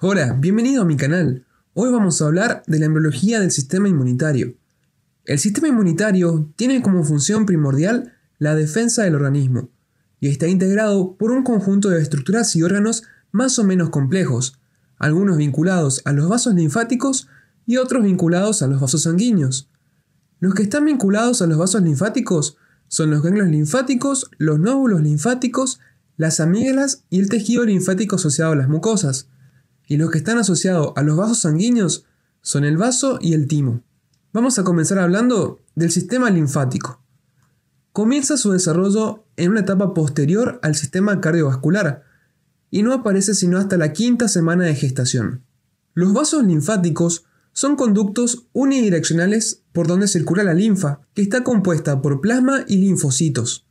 Hola, bienvenido a mi canal. Hoy vamos a hablar de la embriología del sistema inmunitario. El sistema inmunitario tiene como función primordial la defensa del organismo y está integrado por un conjunto de estructuras y órganos más o menos complejos, algunos vinculados a los vasos linfáticos y otros vinculados a los vasos sanguíneos. Los que están vinculados a los vasos linfáticos son los ganglios linfáticos, los nódulos linfáticos, las amígdalas y el tejido linfático asociado a las mucosas y los que están asociados a los vasos sanguíneos son el vaso y el timo. Vamos a comenzar hablando del sistema linfático. Comienza su desarrollo en una etapa posterior al sistema cardiovascular y no aparece sino hasta la quinta semana de gestación. Los vasos linfáticos son conductos unidireccionales por donde circula la linfa, que está compuesta por plasma y linfocitos.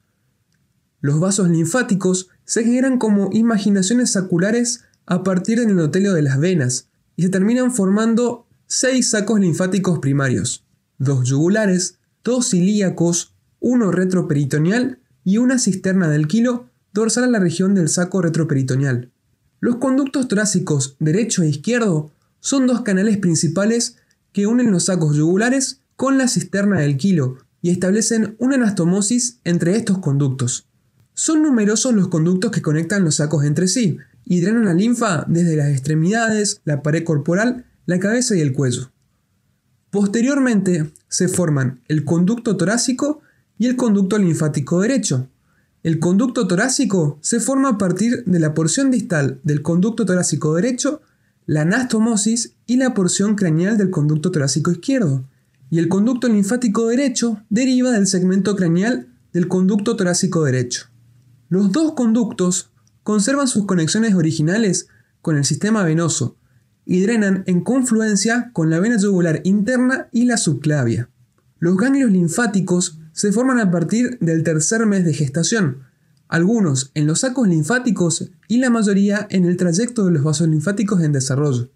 Los vasos linfáticos se generan como imaginaciones saculares a partir del endotelio de las venas y se terminan formando seis sacos linfáticos primarios, dos yugulares, dos ilíacos, uno retroperitoneal y una cisterna del kilo dorsal a la región del saco retroperitoneal. Los conductos torácicos derecho e izquierdo son dos canales principales que unen los sacos yugulares con la cisterna del kilo y establecen una anastomosis entre estos conductos. Son numerosos los conductos que conectan los sacos entre sí, y drenan la linfa desde las extremidades, la pared corporal, la cabeza y el cuello. Posteriormente se forman el conducto torácico y el conducto linfático derecho. El conducto torácico se forma a partir de la porción distal del conducto torácico derecho, la anastomosis y la porción craneal del conducto torácico izquierdo. Y el conducto linfático derecho deriva del segmento craneal del conducto torácico derecho. Los dos conductos conservan sus conexiones originales con el sistema venoso y drenan en confluencia con la vena yugular interna y la subclavia. Los ganglios linfáticos se forman a partir del tercer mes de gestación, algunos en los sacos linfáticos y la mayoría en el trayecto de los vasos linfáticos en desarrollo.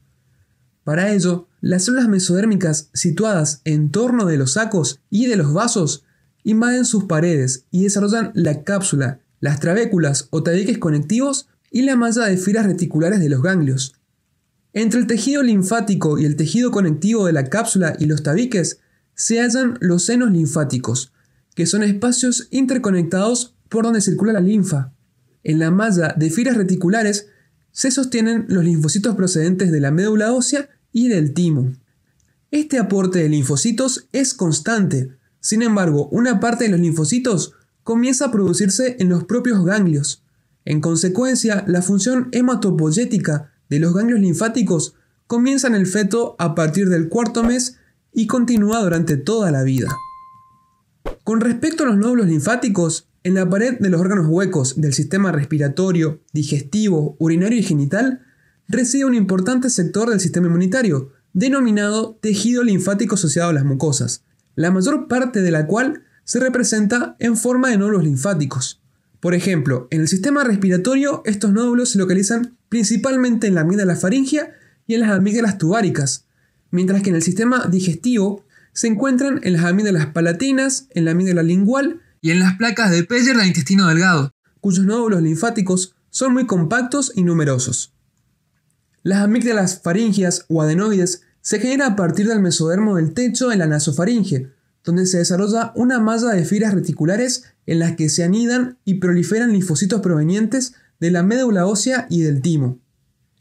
Para ello, las células mesodérmicas situadas en torno de los sacos y de los vasos invaden sus paredes y desarrollan la cápsula las trabéculas o tabiques conectivos y la malla de fibras reticulares de los ganglios. Entre el tejido linfático y el tejido conectivo de la cápsula y los tabiques se hallan los senos linfáticos, que son espacios interconectados por donde circula la linfa. En la malla de fibras reticulares se sostienen los linfocitos procedentes de la médula ósea y del timo. Este aporte de linfocitos es constante, sin embargo, una parte de los linfocitos comienza a producirse en los propios ganglios. En consecuencia, la función hematopoyética de los ganglios linfáticos comienza en el feto a partir del cuarto mes y continúa durante toda la vida. Con respecto a los nódulos linfáticos, en la pared de los órganos huecos del sistema respiratorio, digestivo, urinario y genital, reside un importante sector del sistema inmunitario, denominado tejido linfático asociado a las mucosas, la mayor parte de la cual se representa en forma de nódulos linfáticos. Por ejemplo, en el sistema respiratorio estos nódulos se localizan principalmente en la amígdala faringia y en las amígdalas tubáricas, mientras que en el sistema digestivo se encuentran en las amígdalas palatinas, en la amígdala lingual y en las placas de Peyer del intestino delgado, cuyos nódulos linfáticos son muy compactos y numerosos. Las amígdalas faringias o adenoides se generan a partir del mesodermo del techo de la nasofaringe, donde se desarrolla una malla de fibras reticulares en las que se anidan y proliferan linfocitos provenientes de la médula ósea y del timo.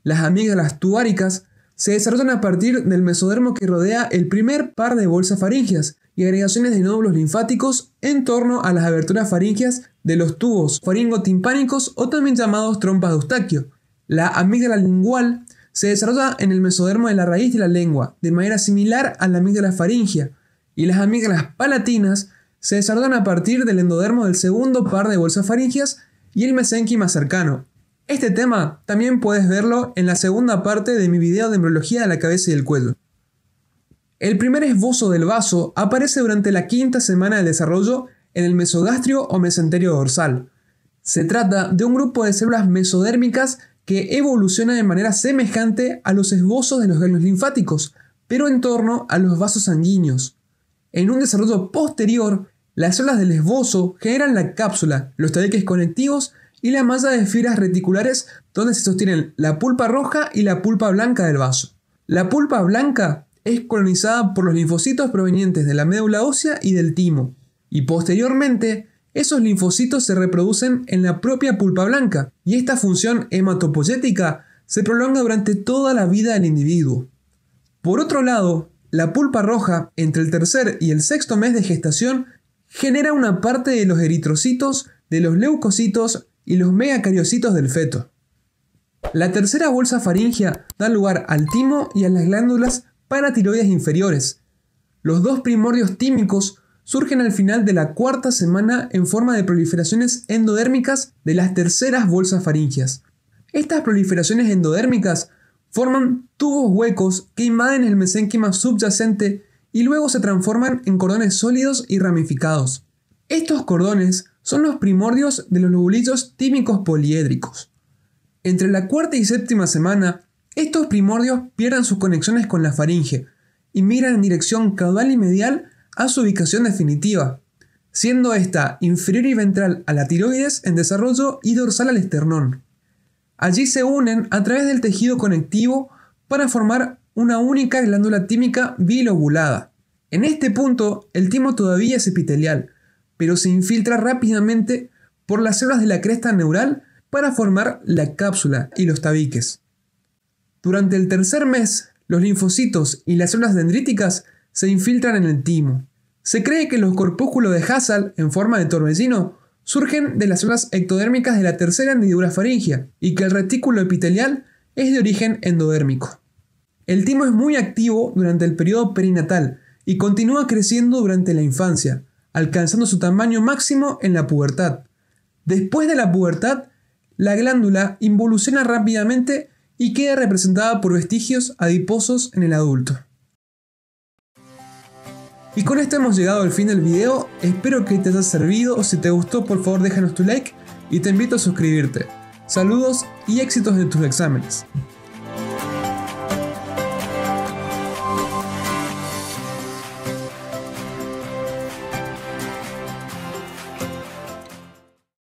Las amígdalas tubáricas se desarrollan a partir del mesodermo que rodea el primer par de bolsas faringias y agregaciones de nódulos linfáticos en torno a las aberturas faringias de los tubos faringotimpánicos o también llamados trompas de eustaquio. La amígdala lingual se desarrolla en el mesodermo de la raíz de la lengua, de manera similar a la amígdala faringia, y las amígdalas palatinas se desarrollan a partir del endodermo del segundo par de bolsas faringias y el más cercano. Este tema también puedes verlo en la segunda parte de mi video de embriología de la cabeza y el cuello. El primer esbozo del vaso aparece durante la quinta semana de desarrollo en el mesogastrio o mesenterio dorsal. Se trata de un grupo de células mesodérmicas que evoluciona de manera semejante a los esbozos de los ganglios linfáticos, pero en torno a los vasos sanguíneos. En un desarrollo posterior, las células del esbozo generan la cápsula, los tabiques conectivos y la malla de fibras reticulares donde se sostienen la pulpa roja y la pulpa blanca del vaso. La pulpa blanca es colonizada por los linfocitos provenientes de la médula ósea y del timo, y posteriormente esos linfocitos se reproducen en la propia pulpa blanca, y esta función hematopoyética se prolonga durante toda la vida del individuo. Por otro lado, la pulpa roja, entre el tercer y el sexto mes de gestación, genera una parte de los eritrocitos, de los leucocitos y los megacariocitos del feto. La tercera bolsa faringia da lugar al timo y a las glándulas paratiroides inferiores. Los dos primordios tímicos surgen al final de la cuarta semana en forma de proliferaciones endodérmicas de las terceras bolsas faringias. Estas proliferaciones endodérmicas Forman tubos huecos que invaden el mesénquima subyacente y luego se transforman en cordones sólidos y ramificados. Estos cordones son los primordios de los lobulillos tímicos poliédricos. Entre la cuarta y séptima semana, estos primordios pierden sus conexiones con la faringe y migran en dirección caudal y medial a su ubicación definitiva, siendo esta inferior y ventral a la tiroides en desarrollo y dorsal al esternón. Allí se unen a través del tejido conectivo para formar una única glándula tímica bilobulada. En este punto, el timo todavía es epitelial, pero se infiltra rápidamente por las células de la cresta neural para formar la cápsula y los tabiques. Durante el tercer mes, los linfocitos y las células dendríticas se infiltran en el timo. Se cree que los corpúsculos de Hassel en forma de torbellino surgen de las células ectodérmicas de la tercera hendidura faringia y que el retículo epitelial es de origen endodérmico. El timo es muy activo durante el periodo perinatal y continúa creciendo durante la infancia, alcanzando su tamaño máximo en la pubertad. Después de la pubertad, la glándula involuciona rápidamente y queda representada por vestigios adiposos en el adulto. Y con esto hemos llegado al fin del video, espero que te haya servido, si te gustó por favor déjanos tu like y te invito a suscribirte. Saludos y éxitos en tus exámenes.